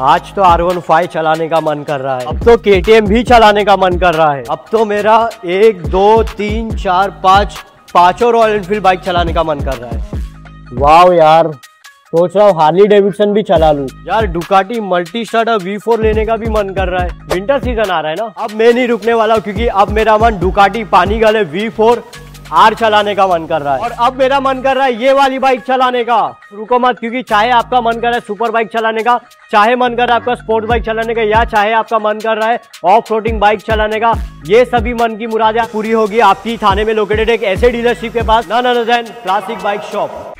आज तो are one five चलाने का मन कर रहा है अब तो के टी एम भी चलाने का मन कर रहा है अब तो मेरा एक दो तीन चार पाँच पाँचों रॉयल एनफील्ड बाइक चलाने का मन कर रहा है वाह यार सोच रहा हूँ हार्ली डेविडसन भी चला लू यार डुकाटी मल्टी स्टार्ट और वी फोर लेने का भी मन कर रहा है विंटर सीजन आ रहा है ना अब मैं नहीं रुकने वाला हूँ क्योंकि अब मेरा मन डुकाटी पानी गले वी फोर आर चलाने का मन कर रहा है और अब मेरा मन कर रहा है ये वाली बाइक चलाने का रुको मत क्योंकि चाहे आपका मन कर रहा है सुपर बाइक चलाने का चाहे मन कर रहा है आपका स्पोर्ट्स बाइक चलाने का या चाहे आपका मन कर रहा है ऑफ रोडिंग बाइक चलाने का ये सभी मन की मुरादा पूरी होगी आपकी थाने में लोकेटेड एक ऐसे डीलरशिप के पास ना नजैन क्लासिक बाइक शॉप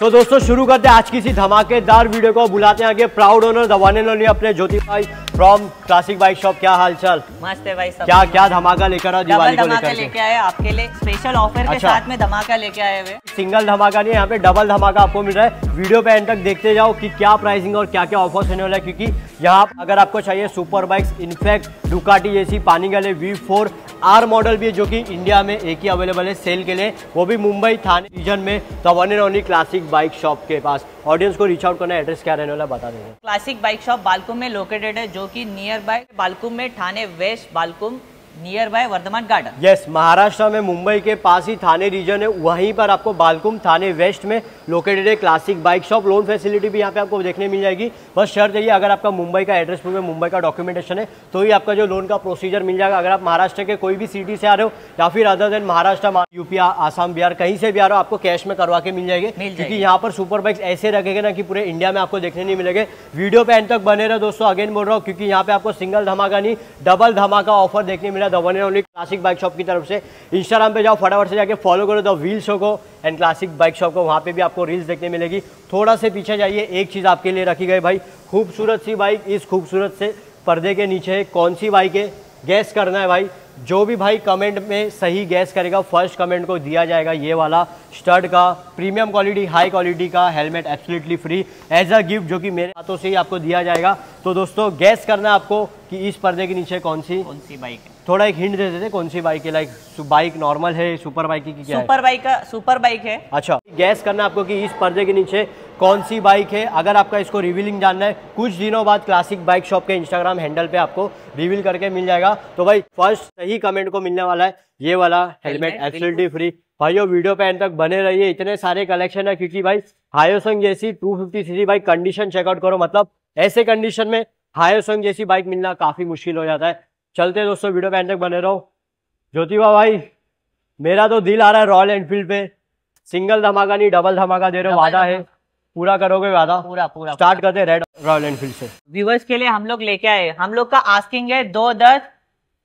तो दोस्तों शुरू करते हैं आज की इसी धमाकेदार वीडियो को बुलाते हैं आगे प्राउड ओनर दवाने लोनी अपने ज्योति भाई फ्रॉम क्लासिक बाइक शॉप क्या हाल चाल मस्त है भाई सब क्या क्या धमाका लेकर आओ दिवाली को लेकर लेके आए आपके लिए स्पेशल ऑफर अच्छा। के साथ में धमाका लेके आए हुए सिंगल धमाका नहीं यहाँ पे डबल धमाका आपको मिल रहा है वीडियो पे एंड तक देखते जाओ कि क्या प्राइसिंग और क्या क्या ऑफर्स होने वाला है क्योंकि यहाँ अगर आपको चाहिए सुपर बाइक्स इनफैक्ट डुकाटी जैसी पानी गले वी फोर आर मॉडल भी है जो कि इंडिया में एक ही अवेलेबल है सेल के लिए वो भी मुंबई थाने रीजन में तो one and only classic bike shop के पास ऑडियंस को रीच आउट करना एड्रेस क्या रहने वाला बता देंगे क्लासिक बाइक शॉप बालको में लोकेटेड है जो की नियर बाय बालकुम में Thane west Balkum nearby Vardhaman garden yes Maharashtra में मुंबई के पास ही थाने रीजन है वहीं पर आपको बालकुम थाने वेस्ट में लोकेटेड है classic bike shop loan facility भी यहाँ पे आपको देखने मिल जाएगी बस शर्त यही अगर आपका मुंबई का एड्रेस प्रूफ है मुंबई का डॉक्यूमेंटेशन है तो ही आपका जो लोन का प्रोसीजर मिल जाएगा अगर आप महाराष्ट्र के कोई भी सिटी से आ रहे हो या फिर other than Maharashtra UP Assam Bihar कहीं से भी आ रहे हो आपको कैश में करवा के मिल जाएगी क्योंकि यहाँ पर सुपर बाइक्स ऐसे रखेगा ना कि पूरे इंडिया में आपको देखने नहीं मिलेगा वीडियो पे एंड तक बने रहे दोस्तों अगेन बोल रहा हूँ क्योंकि यहाँ पे आपको सिंगल धमाका नहीं डबल धमाका ऑफर देखने मिला the one and only classic bike shop की तरफ से इंस्टाग्राम पे जाओ फटाफट से जाके फॉलो करो द व्हील शो को एंड क्लासिक बाइक शॉप को वहाँ पे भी आपको रील्स देखने मिलेगी थोड़ा से पीछे जाइए एक चीज़ आपके लिए रखी गई भाई खूबसूरत सी बाइक इस खूबसूरत से पर्दे के नीचे कौन सी बाइक है गैस करना है भाई जो भी भाई कमेंट में सही गैस करेगा फर्स्ट कमेंट को दिया जाएगा ये वाला स्टड का प्रीमियम क्वालिटी हाई क्वालिटी का helmet absolutely free as a gift जो कि मेरे हाथों से ही आपको दिया जाएगा तो दोस्तों गैस करना आपको कि इस पर्दे के नीचे कौन सी कौन सी बाइक है थोड़ा एक हिंट दे देते कौन सी बाइक है लाइक बाइक नॉर्मल है सुपर बाइक की क्या सुपर बाइक का सुपर बाइक है अच्छा गैस करना आपको कि इस पर्दे के नीचे कौन सी बाइक है अगर आपका इसको रिवीलिंग जानना है कुछ दिनों बाद क्लासिक बाइक शॉप के इंस्टाग्राम हैंडल पे आपको रिवील करके मिल जाएगा तो भाई फर्स्ट सही ही कमेंट को मिलने वाला है ये वाला हेलमेट एब्सोल्युटली फ्री भाइयों वीडियो पे एंड तक बने रहिए इतने सारे कलेक्शन है क्योंकि भाई हायोसंग जैसी 250 सीसी बाइक कंडीशन चेकआउट करो मतलब ऐसे कंडीशन में हायोसंग जैसी बाइक मिलना काफी मुश्किल हो जाता है चलते दोस्तों वीडियो पे एंड तक बने रहो ज्योतिबा भाई मेरा तो दिल आ रहा है रॉयल एनफील्ड पे सिंगल धमाका नहीं डबल धमाका दे रहे हो वादा है पूरा करोगे वादा पूरा पूरा स्टार्ट करते रेड रॉयल एनफील्ड से व्यूवर्स के लिए हम लोग लेके आए हम लोग का आस्किंग है दो दस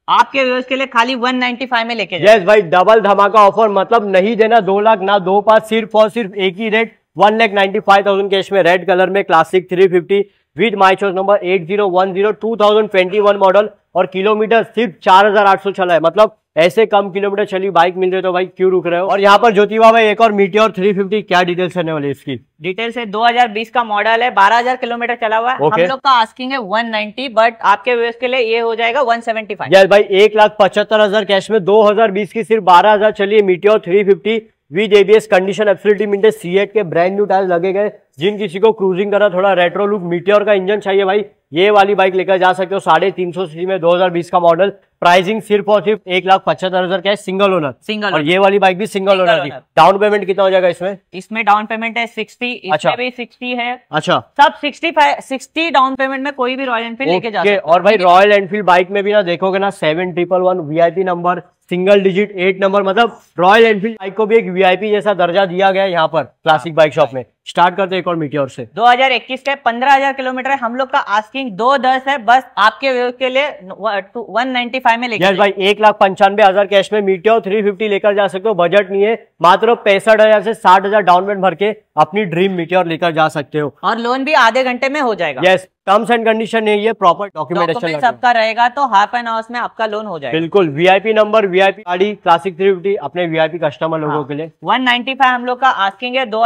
आपके व्यूअर्स के लिए खाली 195 में लेके यस yes, भाई डबल धमाका ऑफर मतलब नहीं देना दो लाख ना दो पास सिर्फ और सिर्फ एक ही rate one lakh ninety five thousand cash में रेड कलर में classic three fifty with my chose number eight zero one zero two thousand twenty one model और किलोमीटर सिर्फ चार हजार आठ सौ चला है मतलब ऐसे कम किलोमीटर चली बाइक मिल रही तो भाई क्यों रुक रहे हो और यहाँ पर ज्योति बाबा एक और मीटी और थ्री फिफ्टी क्या डिटेल्स रहने वाली इसकी डिटेल्स है 2020 का मॉडल है 12000 किलोमीटर चला हुआ है okay. हम लोग का आस्किंग है 190 बट आपके व्यूअर्स के लिए ये हो जाएगा 175 यार भाई एक लाख पचहत्तर हजार कैश में 2020 की सिर्फ बारह हजार चली है मीटी और three fifty with ABS condition मिनटे सी एट के ब्रांड न्यू टायर लगे गए जिन किसी को क्रूजिंग करा थोड़ा रेट्रो लुक मीटियर का इंजन चाहिए भाई ये वाली बाइक लेकर जा सकते हो साढ़े तीन सौ सी में 2020 का मॉडल प्राइसिंग सिर्फ और सिर्फ एक लाख पचहत्तर हजार का है सिंगल ओनर सिंगल और ये वाली बाइक भी सिंगल ओनर की डाउन पेमेंट कितना हो जाएगा इसमें इसमें डाउन पेमेंट है सिक्सटी अच्छा भी सिक्सटी है अच्छा सब सिक्सटी सिक्सटी डाउन पेमेंट में कोई भी रॉयल एनफील्ड लेके जाए और भाई रॉयल एनफील्ड बाइक में भी ना देखोगे ना seven triple one VIP number single digit eight number मतलब रॉयल एनफील्ड बाइक को भी एक वीआईपी जैसा दर्जा दिया गया है यहाँ पर क्लासिक बाइक शॉप में स्टार्ट करते हैं एक और मीटियोर से 2021 के 15000 किलोमीटर है हम लोग का आस्किंग दो दस है बस आपके के लिए 195 में लेके भाई एक लाख पंचानवे हजार कैश में मीटियोर 350 लेकर जा सकते हो बजट नहीं है मात्र पैंसठ हजार से साठ हजार डाउन पेमेंट भर के अपनी ड्रीम मीटियोर लेकर जा सकते हो और लोन भी आधे घंटे में हो जाएगा यस टर्म्स एंड कंडीशन है ये प्रॉपर डॉक्यूमेंटेशन सबका रहेगा तो हाफ एन आवर्स में आपका लोन हो जाएगा बिल्कुल वीआईपी नंबर वीआईपी गाड़ी क्लासिक थ्री अपने वीआईपी कस्टमर लोगों हाँ। के लिए वन हम लोग का आस्किंग है दो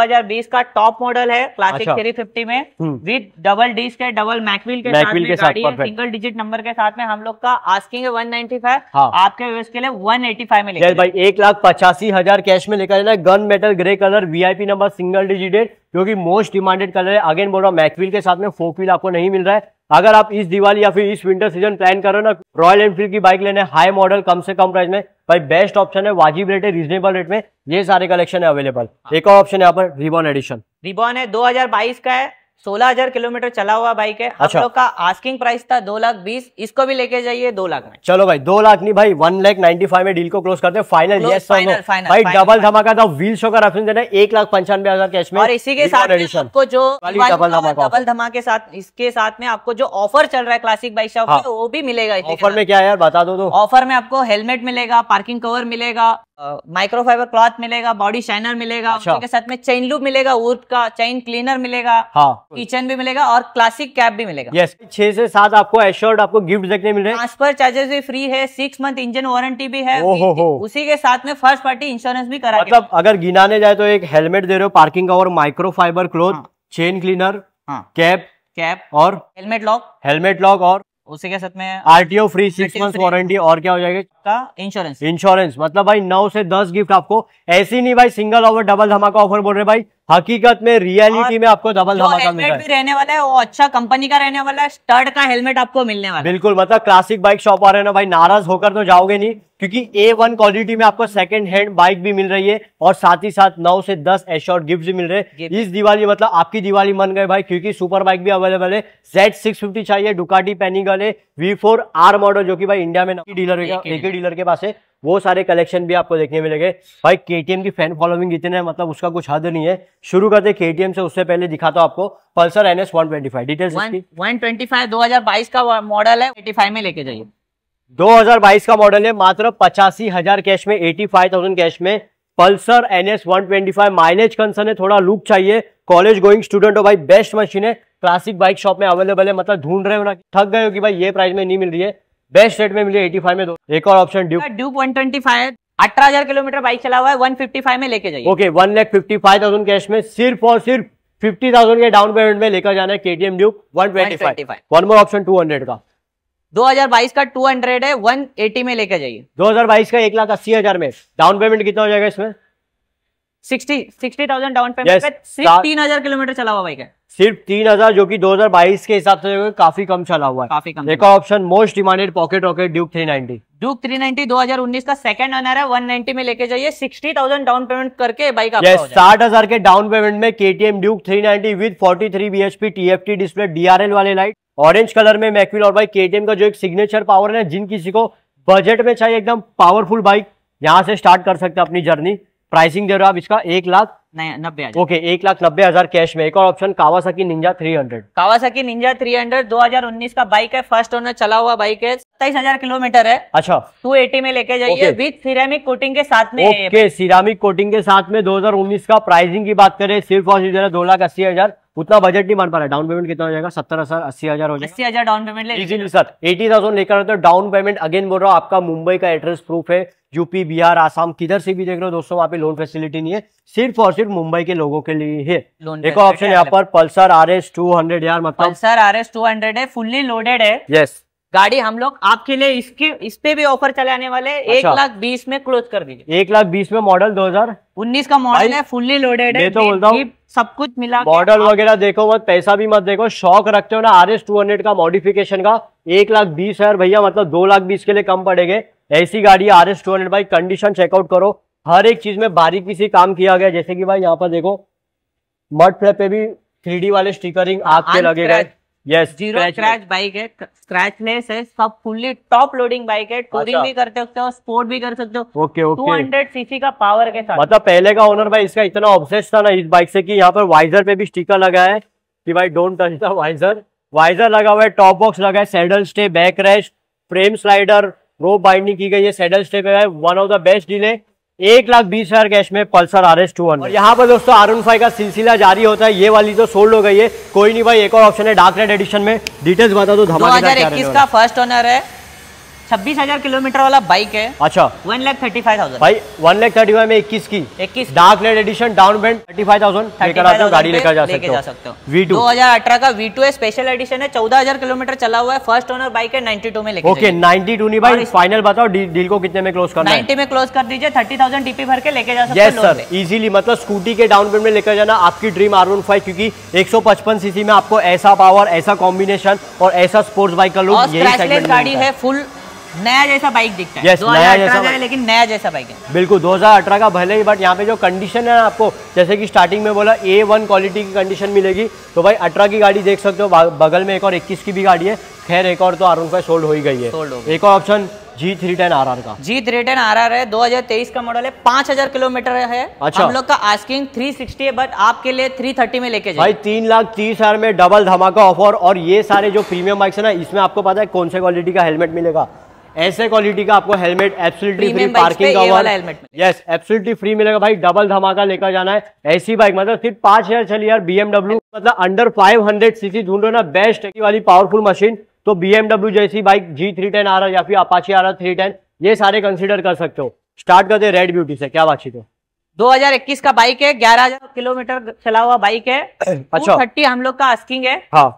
का टॉप टॉप मॉडल है क्लासिक थ्री फिफ्टी में विद डबल डिस्क है डबल मैकविल के मैकविल के साथ सिंगल डिजिट नंबर के साथ में हम लोग का आस्किंग है 195 हाँ। आपके व्यूज के लिए 185 में लेकर भाई एक लाख पचासी हजार कैश में लेकर जाना gun metal grey colour VIP number single digited क्योंकि मोस्ट डिमांडेड कलर है अगेन बोल रहा हूँ मैकविल के साथ में फोक व्हील आपको नहीं मिल रहा है अगर आप इस दिवाली या फिर इस विंटर सीजन प्लान करो ना रॉयल एनफील्ड की बाइक लेने हाई मॉडल कम से कम प्राइस में भाई बेस्ट ऑप्शन है वाजिब रेट है रीजनेबल रेट में ये सारे कलेक्शन है अवेलेबल एक और ऑप्शन है यहाँ पर रिबॉन एडिशन रिबॉन है 2022 का है सोलह हजार किलोमीटर चला हुआ बाइक है अच्छा। आप लोग का आस्किंग प्राइस था दो लाख बीस इसको भी लेके जाइए दो लाख में चलो भाई दो लाख नहीं भाई वन लाख नाइन्टी फाइव में डील को क्लोज करते हैं फाइनल यस फाइनल भाई डबल धमाका था व्हील शो का रेफरेंस देना एक लाख पंचानवे हजार कैश में और इसी के साथ को जो डबल धमाका डबल धमाके साथ इसके साथ में आपको जो ऑफर चल रहा है क्लासिक बाइक शॉप वो भी मिलेगा ऑफर में क्या यार बता दो ऑफर तो। में आपको हेलमेट मिलेगा पार्किंग कवर मिलेगा माइक्रोफाइबर क्लॉथ मिलेगा बॉडी शाइनर मिलेगा अच्छा। उसके साथ में चेन लूप मिलेगा उर्द का चेन क्लीनर मिलेगा हाँ किचन भी मिलेगा और क्लासिक कैब भी मिलेगा यस छह से सात आपको एश्योर्ड आपको गिफ्ट देखने मिल रहे हैं ट्रांसफर चार्जेस भी फ्री है सिक्स मंथ इंजन वारंटी भी है उसी के साथ में फर्स्ट पार्टी इंश्योरेंस भी करा मतलब अगर गिनाने जाए तो एक हेलमेट दे रहे हो पार्किंग का और micro fibre cloth chain cleaner cap cap और हेलमेट लॉक हेलमेट लॉक और उसी के साथ में RTO free six month warranty और क्या हो जाएगा का इंश्योरेंस इंश्योरेंस मतलब भाई नौ से दस गिफ्ट आपको ऐसी नहीं भाई सिंगल ऑफर डबल धमाका ऑफर बोल रहे भाई हकीकत में रियलिटी में आपको डबल धमाका मिल रहा है रहने वाला है वो अच्छा कंपनी का रहने वाला है स्टर्ड का हेलमेट आपको मिलने वाला है बिल्कुल मतलब क्लासिक बाइक शॉप वाले ना भाई नाराज होकर तो जाओगे नहीं क्योंकि ए वन क्वालिटी में आपको सेकंड हैंड बाइक भी मिल रही है और साथ ही साथ नौ से दस एश्योर गिफ्ट भी मिल रहे हैं इस दिवाली मतलब आपकी दिवाली मन गए भाई क्योंकि सुपर बाइक भी अवेलेबल है जेड सिक्स फिफ्टी चाहिए डुकाटी पेनिगल है वी फोर आर मॉडल जो कि भाई इंडिया में डीलर डीलर के पास है वो सारे कलेक्शन भी आपको देखने मिलेंगे भाई के की फैन फॉलोइंग इतने है, मतलब उसका कुछ हद नहीं है शुरू करते के से उससे पहले दिखाता हूँ आपको Pulsar N S one twenty five details one twenty five दो हजार बाईस का मॉडल है एटी फाइव में लेके जाइए 2022 का मॉडल है मात्र पचासी हजार कैश में 85,000 कैश में Pulsar N S one twenty five mileage concern है थोड़ा लुक चाहिए कॉलेज गोइंग स्टूडेंट हो भाई बेस्ट मशीन है क्लासिक बाइक शॉप में अवेलेबल है मतलब ढूंढ रहे हो ना थक गए हो कि भाई ये प्राइस में नहीं मिल रही है बेस्ट रेट में एटी 85 में दो एक और ऑप्शन ड्यूक ड्यूक 125 हजार किलोमीटर बाइक चला हुआ है 155 में लेके जाइए okay one lakh fifty five thousand cash में सिर्फ और सिर्फ फिफ्टी थाउजेंड के डाउन पेमेंट में लेकर जाना है KTM Duke one twenty one more option two hundred का 2022 का 200 है 180 में लेके जाइए 2022 का एक लाख अस्सी हजार में डाउन पेमेंट कितना हो जाएगा इसमें किलोमीटर चला हुआ बाइक है सिर्फ तीन हजार जो कि 2022 के हिसाब से काफी कम चला हुआ है काफी कम देखो option most demanded pocket rocket Duke 390 Duke 390 2019 का सेकंड ऑनर है 190 में लेके जाइए 60000 डाउन पेमेंट करके बाइक आपका yes, हजार के डाउन पेमेंट में KTM Duke 390 with 43 BHP TFT display DRL वाले लाइट ऑरेंज कलर में मैकविल और बाइक केटीएम का जो एक सिग्नेचर पावर है जिन किसी को बजट में चाहिए एकदम पावरफुल बाइक यहाँ से स्टार्ट कर सकते हैं अपनी जर्नी प्राइसिंग दे रहे हो आप इसका एक लाख नब्बे ओके एक लाख नब्बे हजार कैश में एक और option Kawasaki Ninja hundred Kawasaki Ninja हजार उन्नीस का बाइक है फर्स्ट ओनर चला हुआ बाइक है सत्ताईस हजार किलोमीटर है अच्छा 280 में लेके जाइए विद सिरामिक कोटिंग के साथ में ओके सिरामिक कोटिंग के साथ में 2019 का प्राइसिंग की बात करें सिर्फ और सिर्फ दो लाख अस्सी हजार उतना बजट नहीं मान पा रहा डाउन पेमेंट कितना हो जाएगा सत्तर हजार अस्सी हजार हो जाएगा अस्सी हजार down payment easily sir eighty thousand लेकर तो डाउन पेमेंट अगेन बोल रहा हूँ आपका मुंबई का एड्रेस प्रूफ है यूपी बिहार आसाम किधर से भी देख रहे हो दोस्तों वहाँ पे लोन फैसिलिटी नहीं है सिर्फ और सिर्फ मुंबई के लोगों के लिए है एक ऑप्शन यहाँ पर Pulsar R S two hundred यार मतलब Pulsar R S two hundred है फुल्ली लोडेड है यस गाड़ी हम लोग आपके लिए इसके इस पे भी ऑफर चलाने वाले अच्छा। एक लाख बीस में क्लोज कर दीजिए एक लाख बीस में मॉडल दो हजार उन्नीस का मॉडल है फुल्ली लोडेड है तो बोलता हूँ सब कुछ मिला मॉडल वगैरह देखो मत पैसा भी मत देखो शौक रखते हो ना आर एस टू हंड्रेड का मॉडिफिकेशन का एक लाख बीस हजार भैया मतलब दो लाख बीस के लिए कम पड़ेंगे ऐसी गाड़ी आर एस टू हंड्रेड भाई कंडीशन चेकआउट करो हर एक चीज में बारीकी से काम किया गया जैसे कि भाई यहाँ पर देखो मड फ्लैप पे भी थ्री वाले स्टिकरिंग आग पे लगे गए यस बाइक है स्क्रैचलेस है पावर अच्छा। के मतलब पहले का ओनर भाई इसका इतना ऑब्सेस था ना इस बाइक से यहाँ पर वाइजर पे भी स्टीकर लगा है की भाई don't touch the visor visor लगा हुआ है टॉप बॉक्स लगा है saddle stay back rest frame slider rope binding की गई है सैडल स्टे पे one of the best deal है एक लाख बीस हजार कैश में Pulsar R S two hundred यहाँ पर दोस्तों आरुण फाइव का सिलसिला जारी होता है ये वाली तो सोल्ड हो गई है कोई नहीं भाई एक और ऑप्शन है डार्क रेड एडिशन में डिटेल्स बता दो धमाका 2021 का फर्स्ट ऑनर है छब्बीस हजार किलोमीटर वाला बाइक है अच्छा one lakh thirty five thousand भाई वन लाख थर्टी फाइव में इक्कीस की इक्कीस डार्क लेड एडिशन डाउन बैंड थर्टी फाइव थाउजेंड लेकर गाड़ी लेकर जा सकते हो वी टू दो हजार अठारह का वी टू है स्पेशल एडिशन है चौदह हजार किलोमीटर चला हुआ है फर्स्ट ओनर बाइक है नाइन्टी टू में लेके ओके नाइन्टी टू नहीं भाई फाइनल बताओ डील को कितने में क्लोज करना नाइन्टी में क्लोज कर दीजिए थर्टी थाउजेंड टीपी भर के लेके जा सकते हैं सर इजिली मतलब स्कूटी के डाउन पेमेंट में लेकर जाना आपकी ड्रीम आर वन फाइव क्योंकि एक सौ पचपन सीसी में आपको ऐसा पावर ऐसा कॉम्बिनेशन और ऐसा स्पोर्ट्स बाइक का लुक यही गाड़ी है फुल नया जैसा बाइक दिखता है yes, नया जैसा का लेकिन नया जैसा बाइक है बिल्कुल अठारह का भले ही बट यहाँ पे जो कंडीशन है आपको जैसे कि स्टार्टिंग में बोला ए वन क्वालिटी की कंडीशन मिलेगी तो भाई अठारह की गाड़ी देख सकते हो बगल में एक और इक्कीस की भी गाड़ी है खैर एक और तो आर उनका सोल्ड हो ही गई है एक और option G three ten R R का G three ten R R है दो हजार तेईस का मॉडल है पांच हजार किलोमीटर है अच्छा हम लोग का आस्किंग थ्री सिक्सटी है बट आपके लिए थ्री थर्टी में लेके भाई तीन लाख तीस हजार में डबल धमाका ऑफर और ये सारे जो प्रीमियम बाइक्स है ना इसमें आपको पता है कौन से क्वालिटी का हेलमेट मिलेगा ऐसे क्वालिटी का आपको हेलमेट एब्सोल्युटली फ्री पार्किंग का वाला हेलमेट यस एब्सोल्युटली फ्री मिलेगा भाई डबल धमाका लेकर जाना है ऐसी बाइक मतलब सिर्फ पांच हजार चली यार बीएमडब्ल्यू मतलब अंडर 500 सीसी ढूंढो ना बेस्ट वाली पावरफुल मशीन तो बीएमडब्ल्यू जैसी बाइक जी थ्री टेन आ रहा है या फिर अपाची आ रहा थ्री टेन ये सारे कंसिडर कर सकते हो स्टार्ट करते रेड ब्यूटी से क्या बातचीत हो 2021 का बाइक है 11000 किलोमीटर चला हुआ बाइक है अच्छा थर्टी हम लोग का आस्किंग है हाँ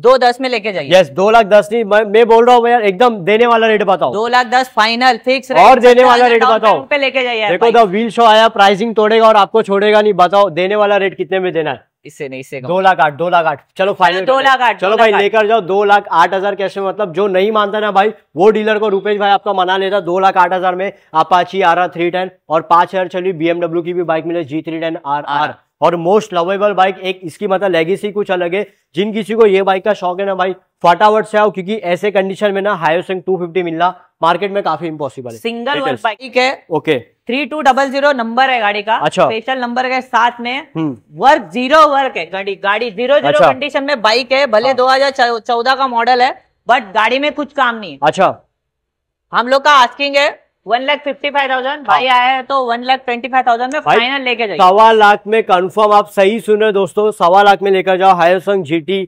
दो दस में लेके जाइए यस दो लाख दस नहीं मैं, मैं बोल रहा हूँ यार एकदम देने वाला रेट बताओ दो लाख दस फाइनल फिक्स और देने वाला रेट बताओ पे लेके जाइए देखो द व्हील शो आया प्राइसिंग तोड़ेगा और आपको छोड़ेगा नहीं बताओ देने वाला रेट कितने में देना है इससे नहीं इससे दो लाख आठ दो लाख आठ चलो फाइनल दो लाख आठ चलो भाई लेकर जाओ दो लाख आठ हजार कैसे मतलब जो नहीं मानता ना भाई वो डीलर को रूपेश भाई आपका मना लेता दो लाख आठ हजार में Apache R R three ten और पांच हजार चलिए बीएमडब्ल्यू की भी बाइक मिले G three ten R R और मोस्ट लवेबल बाइक एक इसकी मतलब लेगेसी कुछ अलग है जिन किसी को ये बाइक का शौक है ना भाई फटाफट से आओ क्योंकि ऐसे कंडीशन में ना हायोसिंग 250 मिलना मार्केट में काफी इम्पोसिबल है सिंगल बाइक है okay three two double zero number है गाड़ी का अच्छा स्पेशल नंबर के साथ में वर्क जीरो वर्क है गाड़ी गाड़ी जीरो जीरो अच्छा। कंडीशन में बाइक है भले हाँ। दो हजार चौदह का मॉडल है बट गाड़ी में कुछ काम नहीं है अच्छा हम लोग का आस्किंग है one lakh fifty five thousand भाई आया है तो one lakh twenty five thousand में फाइनल लेके सवा लाख में कंफर्म आप सही सुन रहे दोस्तों सवा लाख में लेकर जाओ Hyosung G T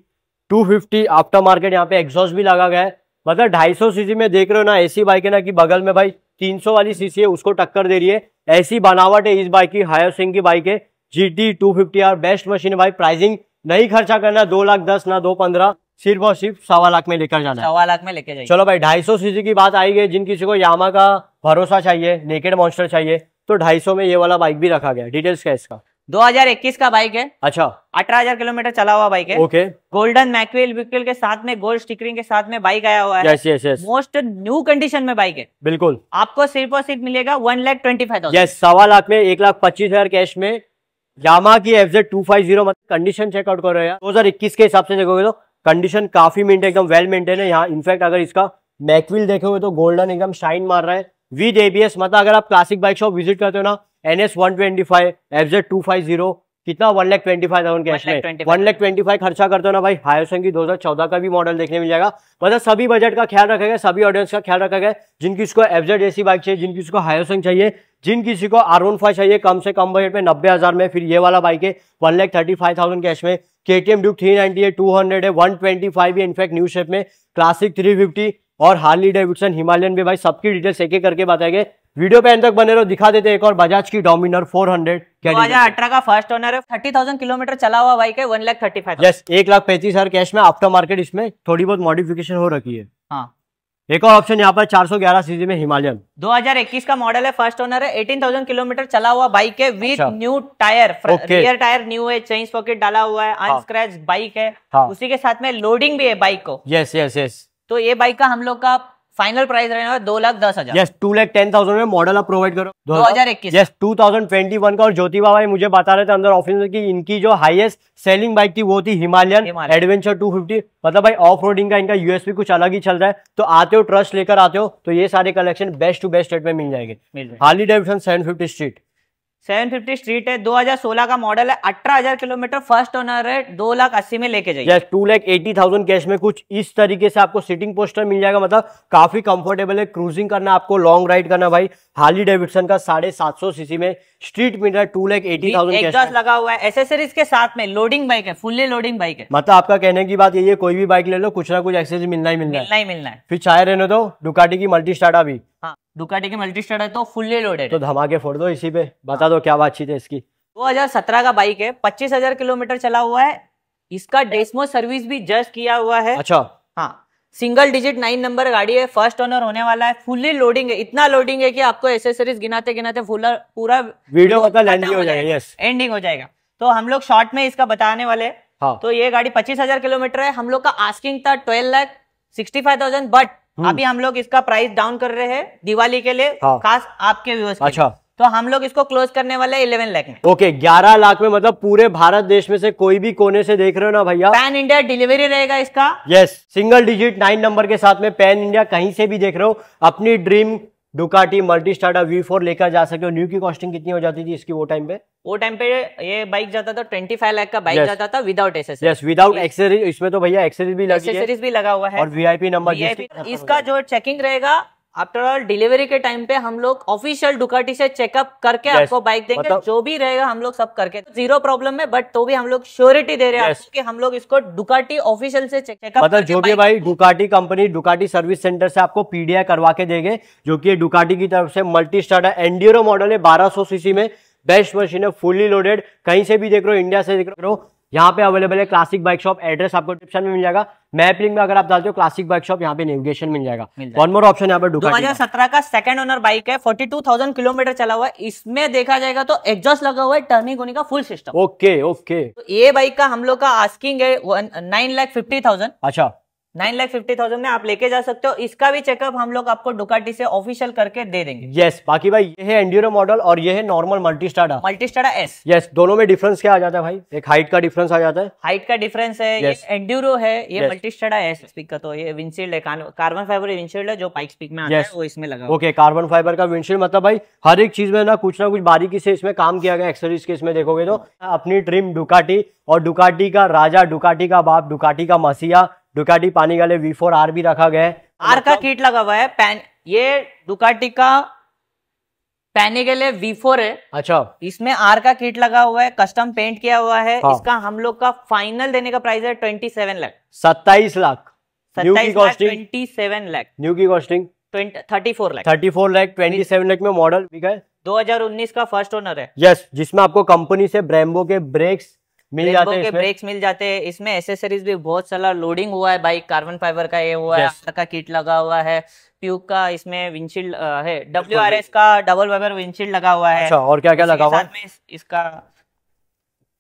two fifty after market यहाँ पे एग्जॉस्ट भी लगा गया है मतलब ढाई सौ सीसी में देख रहे हो ना ऐसी बाइक है ना कि बगल में भाई तीन सौ वाली सीसी है उसको टक्कर दे रही है ऐसी बनावट है इस बाइक की हायर सिंह की बाइक है G T two fifty R best machine है भाई प्राइसिंग नहीं खर्चा करना दो लाख दस ना दो पंद्रह सिर्फ और सिर्फ सवा लाख में लेकर जाना सवा लाख में लेकर चलो भाई ढाई सौ सीसी की बात आई गई जिन किसी को यामा का भरोसा चाहिए नेकेड मॉन्स्टर चाहिए तो ढाई सौ में ये वाला बाइक भी रखा गया डिटेल्स क्या इसका 2021 का बाइक है अच्छा हजार किलोमीटर चला हुआ बाइक है ओके गोल्डन मैकवेल व्हीकल के साथ में गोल्ड स्टिकरिंग के साथ में बाइक आया हुआ है yes yes yes most new condition में बाइक है बिल्कुल आपको सिर्फ और सिर्फ मिलेगा one lakh twenty five yes सवा लाख में एक लाख पच्चीस हजार कैश में यामा की F Z two five zero मतलब कंडीशन चेकआउट कर रहे हैं दो हजार इक्कीस के हिसाब से देखोगे तो कंडीशन काफी मेंटेन एकदम वेल मेंटेन है यहाँ इनफैक्ट अगर इसका मैकविल देखे हुए तो गोल्डन एकदम शाइन मार रहा है विद एबीएस मतलब अगर आप क्लासिक बाइक शॉप विजिट करते हो ना N S one twenty five F Z two five zero कितना one lakh twenty five thousand cash में वन लैख ट्वेंटी फाइव खर्चा करते हो ना भाई हायोसन की दो हजार चौदह का भी मॉडल देखने मिल जाएगा मतलब सभी बजट का ख्याल रखा गया सभी ऑडियंस का ख्याल रखा गया जिन किसको एफजेड एसी बाइक चाहिए जिन किसको हायोसन चाहिए जिन किसी को आर वन फाइव चाहिए कम से कम बजट में नब्बे हजार में फिर ये वाला बाइक है one lakh thirty five thousand cash में K T M Duke three ninety है टू हंड्रेड है वन ट्वेंटी फाइव है इनफैक्ट न्यू शेप में क्लासिक थ्री फिफ्टी और हार्ली डेविडसन हिमालयन भी भाई सबकी डिटेल्स एक एक करके बताएंगे वीडियो पे एंड तक बने रहो दिखा देते एक और बजाज की डोमिनर 400 हंड्रेड हजार अठारह का फर्स्ट ओनर है थर्टी थाउजेंड किलोमीटर चला हुआ बाइक है one lakh thirty five yes एक लाख पैंतीस हजार कैश में आफ्टर मार्केट इसमें थोड़ी बहुत मॉडिफिकेशन हो रखी है हाँ एक और ऑप्शन यहाँ पर 411 सीसी में हिमालयन 2021 का मॉडल है फर्स्ट ओनर है 18,000 किलोमीटर चला हुआ बाइक है विद अच्छा। New tyre rear tyre new है चेन पॉकेट डाला हुआ है अनस्क्रैच हाँ. बाइक है हाँ. उसी के साथ में लोडिंग भी है बाइक को यस यस यस तो ये बाइक का हम लोग का फाइनल प्राइस रहेगा दो लाख दस हजार yes two lakh ten thousand में मॉडल आप प्रोवाइड करो दो हजार इक्कीस yes two thousand twenty one का और ज्योति बाबा मुझे बता रहे थे अंदर ऑफिस में कि इनकी जो हाईएस्ट सेलिंग बाइक थी वो थी हिमालयन एडवेंचर टू फिफ्टी मतलब भाई ऑफ रोडिंग का इनका यूएसपी कुछ अलग ही चल रहा है तो आते हो ट्रस्ट लेकर आते हो तो ये सारे collection best to best rate में मिल जाएंगे Harley Davidson seven fifty street 750 street है 2016 का मॉडल है 18000 किलोमीटर फर्स्ट ओनर है दो लाख अस्सी में लेके जाइए two lakh eighty thousand cash में कुछ इस तरीके से आपको सिटिंग पोस्टर मिल जाएगा मतलब काफी कंफर्टेबल है क्रूजिंग करना आपको लॉन्ग राइड करना भाई हाली डेविडसन का साढ़े सात सौ सीसी में street meter two lakh eighty thousand लगा हुआ है एसेसरीज के साथ में लोडिंग बाइक है फुल्ली लोडिंग बाइक है मतलब आपका कहने की बात यही है कोई भी बाइक ले लो कुछ ना कुछ एक्सेसरी मिलना ही मिलना है मिलना मिलना है फिर चाहे रहने दो डुकाटी की मल्टी स्टार्ट अभी हाँ। दुकाटी के मल्टी स्टार्ट है तो फुल्ली लोडेड तो धमाके फोड़ दो इसी पे बता दो क्या बातचीत है इसकी 2017 का बाइक है हजार किलोमीटर चला हुआ है इसका डेस्मो सर्विस भी जस्ट किया हुआ है अच्छा हाँ सिंगल डिजिट नाइन नंबर गाड़ी है फर्स्ट ओनर होने वाला है फुल्ली लोडिंग है इतना लोडिंग है कि आपको एसेसरीज गिनाते गिनाते पूरा वीडियो मतलब हो जाएगा एंडिंग हो जाएगा तो हम लोग शॉर्ट में इसका बताने वाले हाँ। तो ये गाड़ी पच्चीस हजार किलोमीटर है हम लोग का आस्किंग था twelve lakh sixty five thousand but hmm. अभी हम लोग इसका प्राइस डाउन कर रहे हैं दिवाली के लिए हाँ। खास आपके व्यूअर्स अच्छा तो हम लोग इसको क्लोज करने वाले इलेवन लाख में ओके ग्यारह लाख में मतलब पूरे भारत देश में से कोई भी कोने से देख रहे हो ना भैया पैन इंडिया डिलीवरी रहेगा इसका yes single digit nine number के साथ में पैन इंडिया कहीं से भी देख रहे हो अपनी dream Ducati Multistrada V four लेकर जा सके न्यू की कॉस्टिंग कितनी हो जाती थी इसकी वो टाइम पे वो टाइम पे ये बाइक जाता था ट्वेंटी फाइव लाख का बाइक yes. जाता था without accessory yes without accessories इसमें तो भैया एक्सेसरीज भी लगी एक्सेसरीज भी लगा हुआ है और वीआईपी नंबर इसका जो चेकिंग रहेगा आफ्टर ऑल डिलीवरी के टाइम पे हम लोग ऑफिशियल डुकाटी से चेकअप करके yes. आपको बाइक देंगे मतलब... जो भी रहेगा हम लोग सब करके जीरो तो प्रॉब्लम है बट तो भी हम लोग श्योरिटी दे रहे हैं yes. कि हम लोग इसको डुकाटी ऑफिशियल से चेकअप मतलब जो भी भाई Ducati company Ducati service centre से आपको पीडीआई करवा के देंगे जो की डुकाटी की तरफ से मल्टी स्टार्ट है एनडीओ मॉडल है बारह सीसी में बेस्ट मशीन है फुल्ली लोडेड कहीं से भी देख रहे हो इंडिया से देख रहे हो यहाँ पे अवेलेबल है क्लासिक बाइक शॉप एड्रेस आपको डिस्क्रिप्शन में मिल जाएगा मैप लिंक में अगर आप डालते हो क्लासिक बाइक शॉप यहाँ पे नेविगेशन मिल जाएगा वन मोर ऑप्शन यहाँ पर दो हजार सत्रह का सेकंड ओनर बाइक है फोर्टी टू थाउजेंड किलोमीटर चला हुआ है इसमें देखा जाएगा तो एग्जॉस्ट लगा हुआ है टर्निंग होने का फुल सिस्टम ओके ओके ये बाइक का हम लोग का आस्किंग है नाइन लाख फिफ्टी थाउजेंड अच्छा नाइन लाख फिफ्टी थाउजेंड में आप लेके जा सकते हो इसका भी चेकअप हम लोग आपको डुकाटी से ऑफिशियल करके दे देंगे यस yes, बाकी भाई ये है एंड्यूरो मॉडल और ये है normal Multistrada Multistrada S yes दोनों में डिफरेंस क्या आ जाता है भाई एक हाइट का डिफरेंस आ जाता है हाइट का डिफरेंस है yes. ये एंड्यूरो है ये yes. मल्टी स्टाडा एस स्पीक का तो ये विंडशील्ड है कार्बन फाइबर विंडशील्ड है जो पाइक स्पीक में आता yes. है वो इसमें लगा ओके कार्बन फाइबर का विंडशील्ड मतलब भाई हर एक चीज में ना कुछ ना कुछ बारीकी से इसमें काम किया गया एक्सरीज के इसमें देखोगे तो अपनी ट्रिम डुकाटी और डुकाटी का राजा डुकाटी का बाप डुकाटी का मसिया डुकाटी पानी वाले वी फोर आर भी रखा गया है आर तो का मतलब किट लगा हुआ है पैन ये डुकाटी का पहने के लिए वी फोर है अच्छा इसमें आर का किट लगा हुआ है कस्टम पेंट किया हुआ है हाँ। इसका हम लोग का फाइनल देने का प्राइस है ट्वेंटी सेवन लाख सत्ताईस लाख सत्ताईस ट्वेंटी सेवन लाख न्यू की costing thirty four lakh thirty four lakh twenty seven lakh में मॉडल दो हजार उन्नीस का फर्स्ट ओनर है यस जिसमें आपको कंपनी से ब्रेम्बो के ब्रेक्स मिल जाते हैं ब्रेक्स मिल जाते हैं इसमें एसेसरीज भी बहुत सारा लोडिंग हुआ है बाइक कार्बन फाइबर का ये हुआ yes. है का किट लगा हुआ है प्यूक का इसमें विंडशील्ड है डब्ल्यू आर एस का डबल वेबर विंडशील्ड लगा हुआ है अच्छा, और क्या क्या लगा हुआ है इसका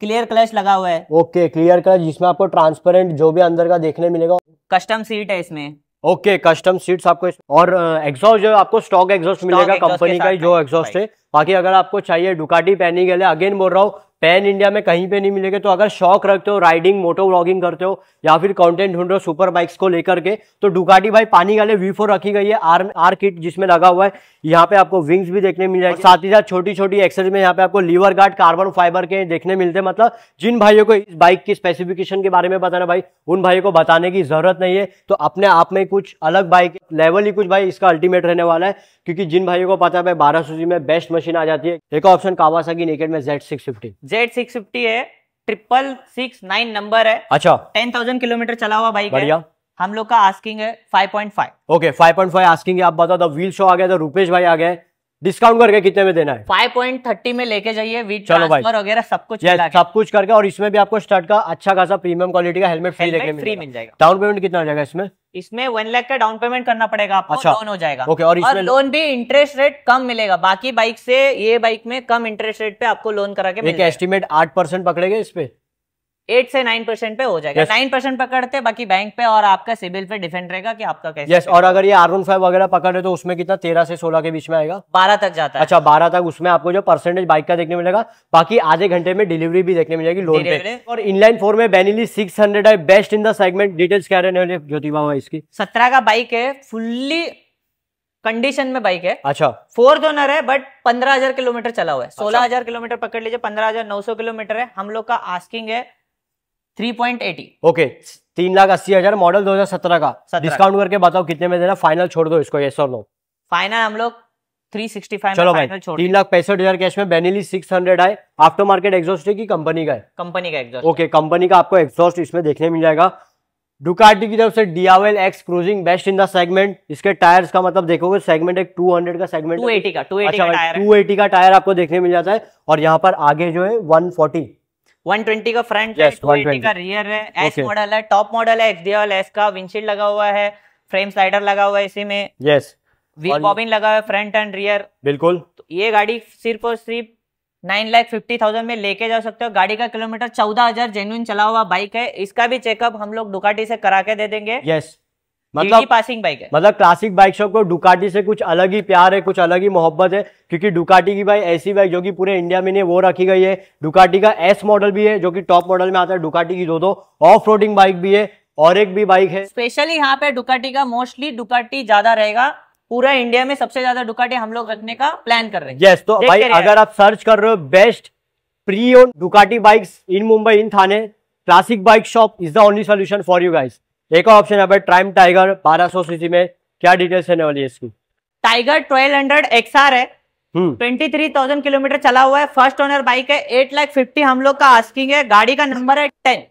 क्लियर क्लच लगा हुआ है ओके क्लियर क्लच जिसमें आपको ट्रांसपेरेंट जो भी अंदर का देखने मिलेगा कस्टम सीट है इसमें ओके कस्टम सीट्स आपको और एग्जॉस्ट जो आपको स्टॉक एग्जॉस्ट मिलेगा कंपनी का ही जो एग्जॉस्ट है बाकी अगर आपको चाहिए डुकाटी पहनी के लिए अगेन बोल रहा हूँ पैन इंडिया में कहीं पे नहीं मिलेगा तो अगर शौक रखते हो राइडिंग मोटो व्लॉगिंग करते हो या फिर कंटेंट ढूंढ रहे हो सुपर बाइक्स को लेकर के तो डुकाटी भाई पानी वाले वी फोर रखी गई है आर आर किट जिसमें लगा हुआ है यहाँ पे आपको विंग्स भी देखने मिल जाएगी साथ ही साथ छोटी छोटी एक्सरसाइज में यहाँ पे आपको लीवर गार्ड कार्बन फाइबर के देखने मिलते हैं मतलब जिन भाइयों को इस बाइक की स्पेसिफिकेशन के बारे में बताना भाई उन भाइयों को बताने की जरूरत नहीं है तो अपने आप में कुछ अलग बाइक लेवल ही कुछ भाई इसका अल्टीमेट रहने वाला है क्योंकि जिन भाइयों को पता है भाई बारह में बेस्ट मशीन आ जाती है एक ऑप्शन कावासा की नेकेट में Z six Z six fifty है ट्रिपल सिक्स नाइन नंबर है अच्छा टेन थाउजेंड किलोमीटर चला हुआ बाइक बढ़िया हम लोग का आस्किंग है five point five okay five point five asking है आप बताओ दो व्हील शो आ गया तो रूपेश भाई आ गए डिस्काउंट करके कितने में देना है फाइव पॉइंट थर्टी में लेके जाइए वगैरह सब कुछ yes, सब कुछ करके और इसमें भी आपको स्टार्ट का अच्छा खासा प्रीमियम क्वालिटी का हेलमेट फ्री फ्री मिल जाएगा डाउन पेमेंट कितना आ जाएगा इसमें इसमें वन लाख का डाउन पेमेंट करना पड़ेगा आपको अच्छा, लोन हो जाएगा ओके और, और लोन भी इंटरेस्ट रेट कम मिलेगा बाकी बाइक से ये बाइक में कम इंटरेस्ट रेट पे आपको लोन करा के एस्टिमेट आठ परसेंट पकड़ेगा इस पे एट से नाइन परसेंट पे हो जाएगा नाइन yes. परसेंट पकड़ते बाकी बैंक पे और आपका सिविल पे डिपेंड रहेगा कि आपका कैसे yes, और अगर ये आर वन फाइव वगैरह पकड़े तो उसमें कितना तेरह से सोलह के बीच में आएगा बारह तक जाता है अच्छा बारह तक उसमें आपको जो परसेंटेज बाइक का देखने मिलेगा बाकी आधे घंटे में डिलीवरी भी देखने मिलेगी लोन पे और इनलाइन फोर में बेनिली सिक्स हंड्रेड है best in the segment details क्या रहने ज्योति बाबा इसकी सत्रह का बाइक है फुल्ली कंडीशन में बाइक है अच्छा फोर्थ ओनर है बट पंद्रह हजार किलोमीटर चला हुआ है अच्छा। सोलह हजार किलोमीटर पकड़ लीजिए पंद्रह हजार नौ सौ किलोमीटर है हम लोग का आस्किंग है थ्री पॉइंट एटी ओके तीन लाख अस्सी हजार मॉडल दो हजार सत्रह का डिस्काउंट करके बताओ कितने में देना फाइनल छोड़ दो इसको येस और नो फाइनल हम लोग 365 चलो भाई तीन लाख पैंसठ हजार कैश में बेनिली 600 आए आफ्टर मार्केट एग्जॉस्ट की कंपनी का है कंपनी का एग्जॉस्ट ओके कंपनी का आपको एग्जॉस्ट इसमें देखने मिल जाएगा डुकाटी की तरफ से Diavel X cruising best in the segment इसके टायर्स का मतलब देखोगे सेगमेंट एक 200 का सेगमेंट 280 का 280 अच्छा, का टायर 280 का टायर आपको देखने मिल जाता है और यहाँ पर आगे जो है 140 120 का फ्रंट yes, है 280 का रियर है एस okay. मॉडल है टॉप मॉडल है एक्सडीएल एस का विंडशील्ड लगा हुआ है फ्रेम स्लाइडर लगा हुआ है इसी में यस व्हील बॉबिन लगा हुआ है फ्रंट एंड रियर बिल्कुल तो ये गाड़ी सिर्फ और सिर्फ नाइन लाख फिफ्टी थाउजेंड में लेके जा सकते हो गाड़ी का किलोमीटर चौदह हजार जेन्यून चला हुआ बाइक है इसका भी चेकअप हम लोग दुकाटी से करा के दे देंगे यस yes. मतलब पासिंग बाइक है मतलब क्लासिक बाइक शॉप को डुकाटी से कुछ अलग ही प्यार है कुछ अलग ही मोहब्बत है क्योंकि डुकाटी की बाइक ऐसी बाइक जो कि पूरे इंडिया में नहीं वो रखी गई है डुकाटी का एस मॉडल भी है जो कि टॉप मॉडल में आता है डुकाटी की दो दो ऑफ रोडिंग बाइक भी है और एक भी बाइक है स्पेशली यहाँ पे डुकाटी का मोस्टली डुकाटी ज्यादा रहेगा पूरा इंडिया में सबसे ज्यादा डुकाटी हम लोग रखने का प्लान कर रहे हैं यस तो भाई अगर आप सर्च कर रहे हो best pre own Ducati bike in Mumbai in Thane classic bike shop is the only solution for you guys एक और ऑप्शन यहाँ पर ट्राइम टाइगर 1200 सीसी में क्या डिटेल्स रहने वाली है इसकी टाइगर 1200 एक्सआर है ट्वेंटी थ्री थाउजेंड किलोमीटर चला हुआ है फर्स्ट ओनर बाइक है एट लाख फिफ्टी हम लोग का आस्किंग है गाड़ी का नंबर है टेन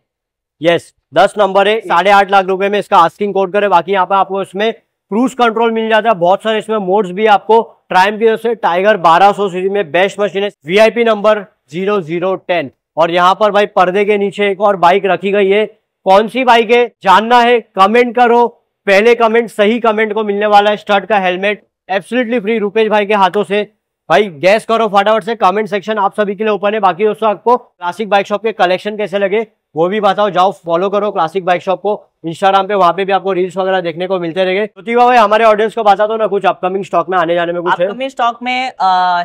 यस दस नंबर है साढ़े आठ लाख रुपए में इसका आस्किंग कोड करे बाकी यहाँ पर आपको इसमें क्रूज कंट्रोल मिल जाता है बहुत सारे इसमें मोड्स भी आपको ट्राइम की से टाइगर 1200 सीसी में बेस्ट मशीन है वीआईपी नंबर 0010 और यहाँ पर भाई पर्दे के नीचे एक और बाइक रखी गई है कौन सी बाइक है जानना है कमेंट करो पहले कमेंट सही कमेंट को मिलने वाला है स्टर्ट का हेलमेट एब्सोल्युटली फ्री रूपेश भाई के हाथों से भाई गैस करो फटाफट से कमेंट सेक्शन आप सभी के लिए ओपन है बाकी दोस्तों आपको क्लासिक बाइक शॉप के कलेक्शन कैसे लगे वो भी बताओ जाओ फॉलो करो क्लासिक बाइक शॉप को इंस्टाग्राम पे वहाँ पे भी आपको रील्स वगैरह देखने को मिलते रहेंगे ज्योति भाई हमारे ऑडियंस को बता दो ना कुछ अपकमिंग स्टॉक में आने जाने में कुछ अपकमिंग स्टॉक में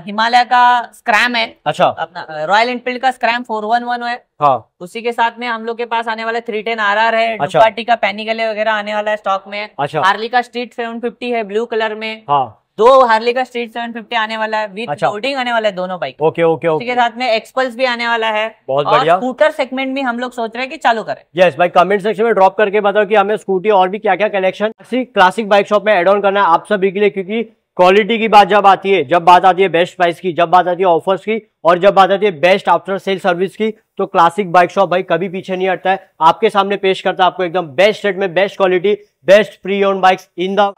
हिमालय का स्क्रैम है अच्छा अपना रॉयल एनफील्ड का स्क्रैम फोर वन वन है हाँ उसी के साथ में हम लोग के पास आने वाला थ्री टेन आर आर है अच्छा। का वगैरह आने वाला है स्टॉक में अच्छा हार्ली का स्ट्रीट सेवन फिफ्टी है ब्लू कलर में हाँ दो हार्ली का स्ट्रीट 750 आने वाला है विद अच्छा। आने वाला है दोनों बाइक ओके ओके ओके साथ में एक्सपल्स भी आने वाला है बहुत बढ़िया स्कूटर सेगमेंट भी हम लोग सोच रहे हैं कि चालू करें यस भाई कमेंट सेक्शन में ड्रॉप करके बताओ कि हमें स्कूटी और भी क्या क्या कलेक्शन क्लासिक बाइक शॉप में एड ऑन करना है आप सभी के लिए क्योंकि क्वालिटी की बात जब आती है जब बात आती है बेस्ट प्राइस की जब बात आती है ऑफर्स की और जब बात आती है बेस्ट आफ्टर सेल सर्विस की तो क्लासिक बाइक शॉप भाई कभी पीछे नहीं हटता है आपके सामने पेश करता है आपको एकदम बेस्ट रेट में best quality best pre own bikes in the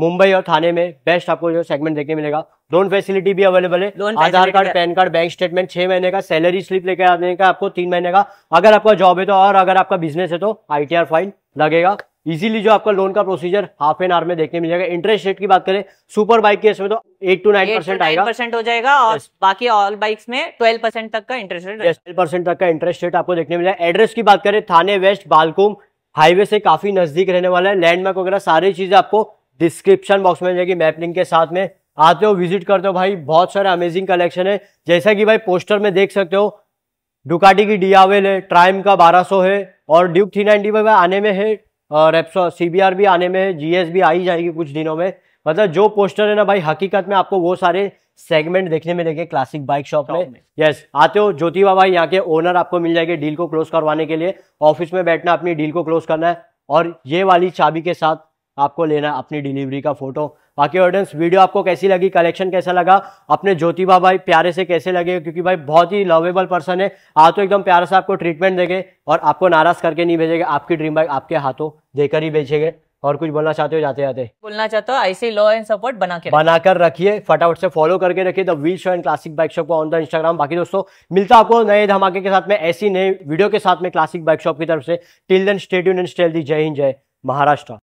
Mumbai और थाने में बेस्ट आपको जो सेगमेंट देखने मिलेगा लोन फैसिलिटी भी अवेलेबल है Aadhaar card PAN card bank statement छह महीने का सैलरी स्लिप लेके आने का आपको तीन महीने का अगर आपका जॉब है तो और अगर आपका बिजनेस है तो आर फाइल लगेगा इजीली जो आपका लोन का प्रोसीजर हाफ एन आवर में देखने मिलेगा इंटरेस्ट रेट की बात करें सुपर बाइक के इसमें तो एट टू नाइन परसेंट आएगा परसेंट हो जाएगा और yes. बाकी ऑल बाइक्स में ट्वेल्व परसेंट तक का इंटरेस्ट रेट ट्वेल्व परसेंट तक का इंटरेस्ट रेट आपको देखने मिलेगा एड्रेस की बात करें थाने वेस्ट बालकुम हाईवे से काफी नजदीक रहने वाला है लैंडमार्क वगैरह सारी चीजें आपको डिस्क्रिप्शन बॉक्स में जाएगी मैप लिंक के साथ में आते हो विजिट करते हो भाई बहुत सारे अमेजिंग कलेक्शन है जैसा कि भाई पोस्टर में देख सकते हो डुकाटी की डियावेल है ट्राइम का 1200 है और ड्यूक थ्री नाइनटी भाई आने में है बी आर भी आने में है जीएस भी आई जाएगी कुछ दिनों में मतलब जो पोस्टर है ना भाई हकीकत में आपको वो सारे सेगमेंट देखने मिलेंगे क्लासिक बाइक शॉप में यस आते हो ज्योतिबा भाई यहाँ के ओनर आपको मिल जाएगी डील को क्लोज करवाने के लिए ऑफिस में बैठना अपनी डील को क्लोज करना है और ये वाली चाबी के साथ आपको लेना अपनी डिलीवरी का फोटो बाकी ऑडियंस वीडियो आपको कैसी लगी कलेक्शन कैसा लगा अपने ज्योतिबा भाई प्यारे से कैसे लगे क्योंकि भाई बहुत ही लवेबल पर्सन है आ तो एकदम प्यार से आपको ट्रीटमेंट देंगे और आपको नाराज करके नहीं भेजेंगे आपकी ड्रीम बाइक आपके हाथों देकर ही भेजेंगे और कुछ बोलना चाहते हो जाते जाते बोलना चाहते हो ऐसे लॉ एंड सपोर्ट बना के बनाकर रखिए फटाफट से फॉलो करके रखिए the wheel show and classic bike shop को ऑन द इंस्टाग्राम बाकी दोस्तों मिलता आपको नए धमाके के साथ में ऐसी नए वीडियो के साथ में क्लासिक बाइक शॉप की तरफ से टिल देन स्टेट यून एंड स्टेल दी जय हिंद जय महाराष्ट्र